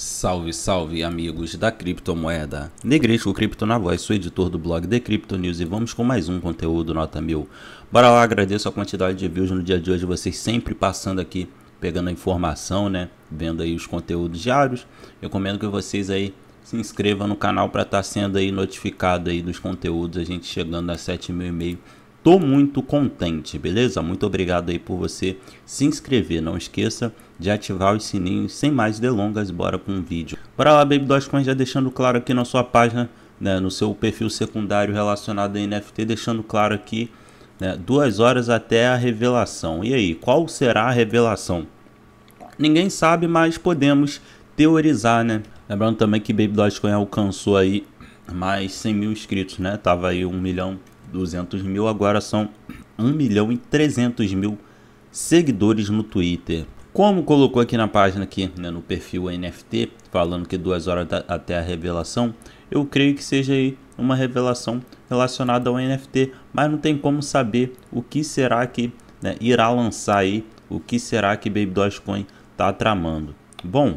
Salve, salve amigos da criptomoeda. Negresco Cripto na voz, sou editor do blog The Crypto News e vamos com mais um conteúdo nota mil. Bora lá, agradeço a quantidade de views no dia de hoje, vocês sempre passando aqui, pegando a informação, né? Vendo aí os conteúdos diários. Recomendo que vocês aí se inscrevam no canal para estar tá sendo aí notificado aí dos conteúdos, a gente chegando a 7 mil e meio Tô muito contente, beleza? Muito obrigado aí por você se inscrever. Não esqueça de ativar os sininhos. Sem mais delongas, bora com o vídeo. Bora lá, Baby Dogecoin, já deixando claro aqui na sua página, né, no seu perfil secundário relacionado a NFT, deixando claro aqui né, duas horas até a revelação. E aí, qual será a revelação? Ninguém sabe, mas podemos teorizar, né? Lembrando também que Baby Dogecoin alcançou aí mais 100 mil inscritos, né? Tava aí 1 milhão 200 mil, agora são 1 milhão e 300 mil seguidores no Twitter. Como colocou aqui na página, aqui, né, no perfil NFT, falando que duas horas da, até a revelação, eu creio que seja aí uma revelação relacionada ao NFT, mas não tem como saber o que será que né, irá lançar aí, o que será que Baby Dogecoin está tramando. Bom,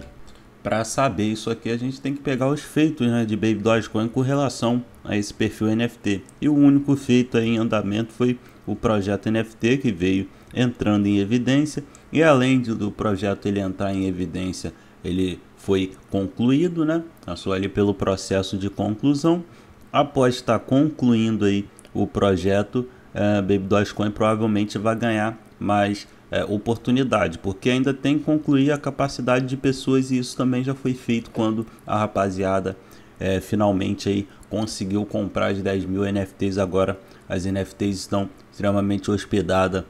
para saber isso aqui, a gente tem que pegar os feitos né, de Baby Dogecoin com relação a esse perfil NFT. E o único feito em andamento foi o projeto NFT que veio entrando em evidência. E além de, do projeto ele entrar em evidência, ele foi concluído, né? Passou ali pelo processo de conclusão. Após estar tá concluindo aí o projeto, baby eh, Baby Dogecoin provavelmente vai ganhar mais é, oportunidade, porque ainda tem que concluir a capacidade de pessoas e isso também já foi feito quando a rapaziada é, finalmente aí conseguiu comprar as 10 mil NFTs. Agora as NFTs estão extremamente hospedadas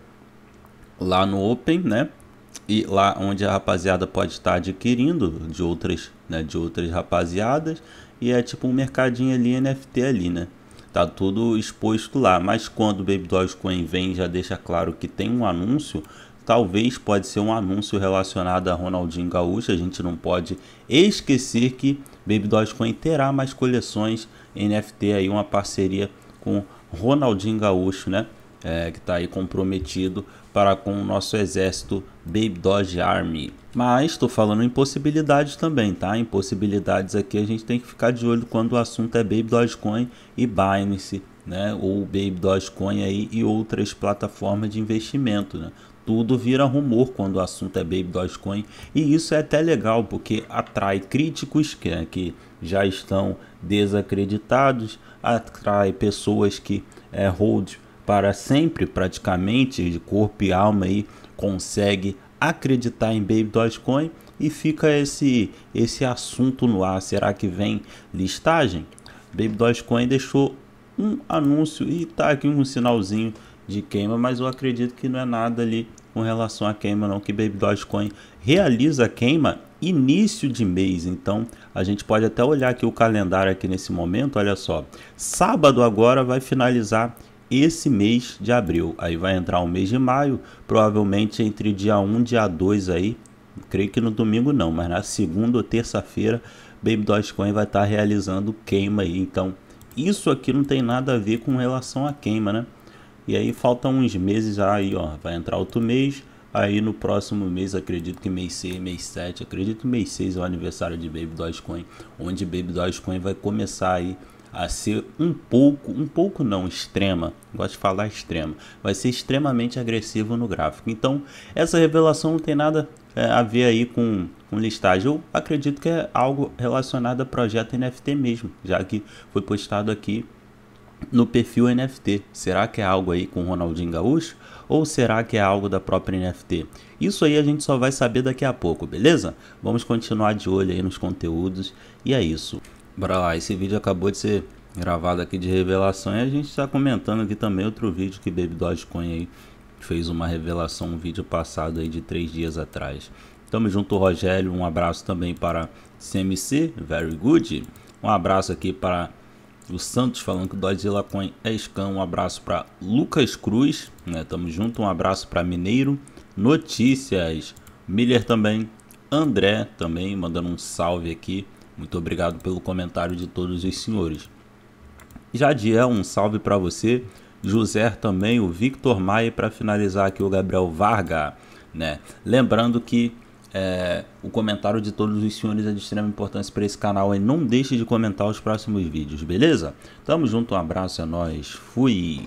lá no Open, né? E lá onde a rapaziada pode estar adquirindo de outras, né, de outras rapaziadas. E é tipo um mercadinho ali, NFT ali, né? Tá tudo exposto lá. Mas quando o Baby Dogecoin vem, já deixa claro que tem um anúncio talvez pode ser um anúncio relacionado a Ronaldinho Gaúcho. A gente não pode esquecer que Baby Dogecoin terá mais coleções NFT aí, uma parceria com Ronaldinho Gaúcho, né? É, que está aí comprometido para com o nosso exército Baby Doge Army. Mas estou falando em possibilidades também, tá? Em possibilidades aqui a gente tem que ficar de olho quando o assunto é Baby Dogecoin e Binance, né? Ou Baby Dogecoin aí e outras plataformas de investimento, né? tudo vira rumor quando o assunto é Baby Dogecoin. E isso é até legal, porque atrai críticos que, que já estão desacreditados, atrai pessoas que é, hold para sempre, praticamente, de corpo e alma, aí, consegue acreditar em Baby Dogecoin e fica esse, esse assunto no ar. Será que vem listagem? Baby Dogecoin deixou um anúncio e está aqui um sinalzinho de queima, mas eu acredito que não é nada ali com relação à queima não, que Baby Dogecoin realiza queima início de mês, então a gente pode até olhar aqui o calendário aqui nesse momento, olha só, sábado agora vai finalizar esse mês de abril, aí vai entrar o mês de maio, provavelmente entre dia 1 e dia 2 aí, creio que no domingo não, mas na segunda ou terça-feira Baby Dogecoin vai estar tá realizando queima aí, então isso aqui não tem nada a ver com relação à queima, né? E aí faltam uns meses ah, aí, ó, vai entrar outro mês. Aí no próximo mês, acredito que mês 6, mês 7, acredito que mês 6 é o aniversário de Baby Dogecoin, onde Baby Dogecoin vai começar aí a ser um pouco, um pouco não, extrema, gosto de falar extrema, vai ser extremamente agressivo no gráfico. Então, essa revelação não tem nada é, a ver aí com, com listagem. Eu acredito que é algo relacionado a projeto NFT mesmo, já que foi postado aqui no perfil NFT. Será que é algo aí com Ronaldinho Gaúcho? Ou será que é algo da própria NFT? Isso aí a gente só vai saber daqui a pouco, beleza? Vamos continuar de olho aí nos conteúdos e é isso. Bora lá, esse vídeo acabou de ser gravado aqui de revelação e a gente está comentando aqui também outro vídeo que Baby Dogecoin aí fez uma revelação, um vídeo passado aí de três dias atrás. Tamo junto, Rogério. Um abraço também para CMC, very good. Um abraço aqui para dos Santos falando que o Godzilla Coin é scam. Um abraço para Lucas Cruz, né? Tamo junto. Um abraço para Mineiro. Notícias. Miller também. André também mandando um salve aqui. Muito obrigado pelo comentário de todos os senhores. Jadiel, um salve para você. José também, o Victor Maia para finalizar aqui o Gabriel Varga, né? Lembrando que é, o comentário de todos os senhores é de extrema importância para esse canal e não deixe de comentar os próximos vídeos, beleza? Tamo junto, um abraço, é nóis, fui!